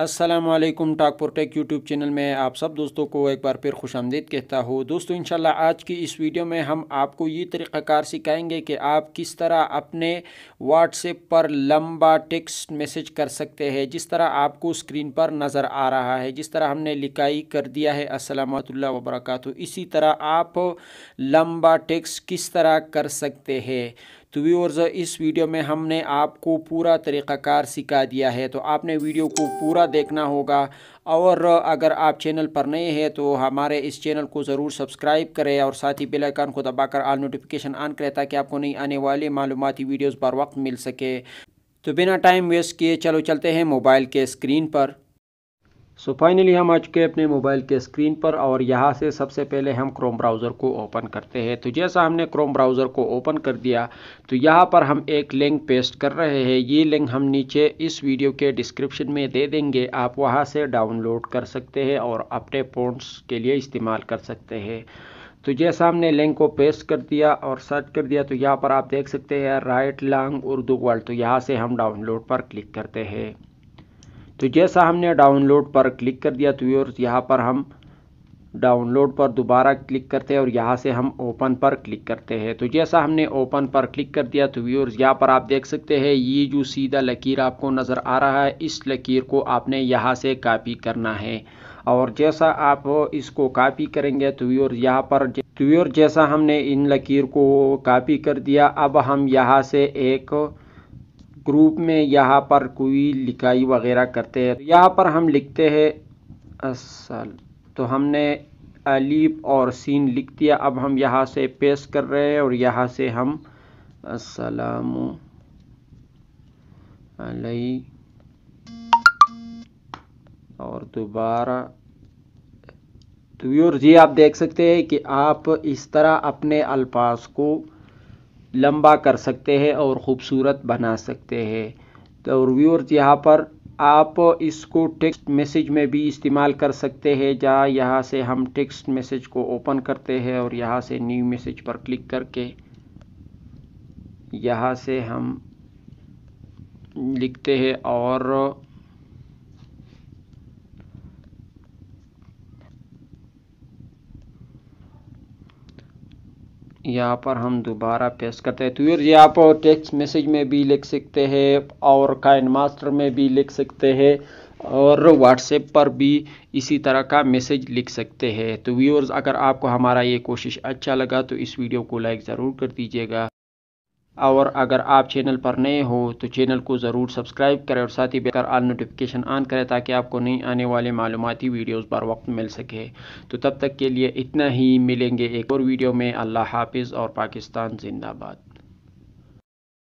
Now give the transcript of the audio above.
Aslam Takpur tech YouTube channel में आप सब दोस्तों को एक बार फिर खुश आमदीद कहता हूँ दोस्तों इंशाल्लाह आज की इस वीडियो में हम आपको ये तरीक़ाकार सिखाएंगे कि आप किस तरह अपने व्हाट्सएप पर लंबा टेक्स्ट मैसेज कर सकते हैं जिस तरह आपको स्क्रीन पर नज़र आ रहा है जिस तरह हमने लिखाई कर दिया है असलमतुल्ला वबरक इसी तरह आप लंबा टेक्स्ट किस तरह कर सकते हैं तो व्यूअर्स इस वीडियो में हमने आपको पूरा तरीक़ाकार सिखा दिया है तो आपने वीडियो को पूरा देखना होगा और अगर आप चैनल पर नए हैं तो हमारे इस चैनल को ज़रूर सब्सक्राइब करें और साथ ही बेल आइकन को दबाकर ऑल नोटिफिकेशन ऑन करें ताकि आपको नई आने वाली मालूमती वीडियोज़ बर वक्त मिल सके तो बिना टाइम वेस्ट किए चलो चलते हैं मोबाइल के स्क्रीन पर सो फाइनली हम आ चुके हैं अपने मोबाइल के स्क्रीन पर और यहाँ से सबसे पहले हम क्रोम ब्राउज़र को ओपन करते हैं तो जैसा हमने क्रोम ब्राउज़र को ओपन कर दिया तो यहाँ पर हम एक लिंक पेस्ट कर रहे हैं ये लिंक हम नीचे इस वीडियो के डिस्क्रिप्शन में दे देंगे आप वहाँ से डाउनलोड कर सकते हैं और अपने फोन्स के लिए इस्तेमाल कर सकते हैं तो जैसा हमने लिंक को पेस्ट कर दिया और सर्च कर दिया तो यहाँ पर आप देख सकते हैं राइट लॉन्ग उर्दू वर्ल्ड तो यहाँ से हम डाउनलोड पर क्लिक करते हैं तो जैसा हमने डाउनलोड पर क्लिक कर दिया तो व्यूअर्स यहाँ पर हम डाउनलोड पर दोबारा क्लिक करते हैं और यहाँ से हम ओपन पर क्लिक करते हैं तो जैसा हमने ओपन पर क्लिक कर दिया तो व्यूअर्स यहाँ पर आप देख सकते हैं ये जो सीधा लकीर आपको नज़र आ रहा है इस लकीर को आपने यहाँ से कापी करना है और जैसा आप इसको कापी करेंगे तो व्यूअर्स यहाँ पर तो व्यूअर्स जैसा हमने इन लकीर को कापी कर दिया अब हम यहाँ से एक ग्रुप में यहाँ पर कोई लिखाई वगैरह करते हैं तो यहाँ पर हम लिखते हैं असल तो हमने अलीब और सीन लिख दिया अब हम यहाँ से पेश कर रहे हैं और यहाँ से हम असलम और दोबारा तो व्यूर जी आप देख सकते हैं कि आप इस तरह अपने अल्फाज को लंबा कर सकते हैं और ख़ूबसूरत बना सकते हैं तो व्यूअर्स यहाँ पर आप इसको टेक्स्ट मैसेज में भी इस्तेमाल कर सकते हैं जहाँ यहाँ से हम टेक्स्ट मैसेज को ओपन करते हैं और यहाँ से न्यू मैसेज पर क्लिक करके यहाँ से हम लिखते हैं और यहाँ पर हम दोबारा पेश करते हैं तो यूर ये आप टेक्स्ट मैसेज में भी लिख सकते हैं और काइन मास्टर में भी लिख सकते हैं और व्हाट्सएप पर भी इसी तरह का मैसेज लिख सकते हैं तो व्यूअर्स अगर आपको हमारा ये कोशिश अच्छा लगा तो इस वीडियो को लाइक ज़रूर कर दीजिएगा और अगर आप चैनल पर नए हो तो चैनल को ज़रूर सब्सक्राइब करें और साथ ही बेहतर आल नोटिफिकेशन ऑन करें ताकि आपको नई आने वाले मालूमती वीडियोस पर वक्त मिल सके तो तब तक के लिए इतना ही मिलेंगे एक और वीडियो में अल्लाह हाफिज़ और पाकिस्तान जिंदाबाद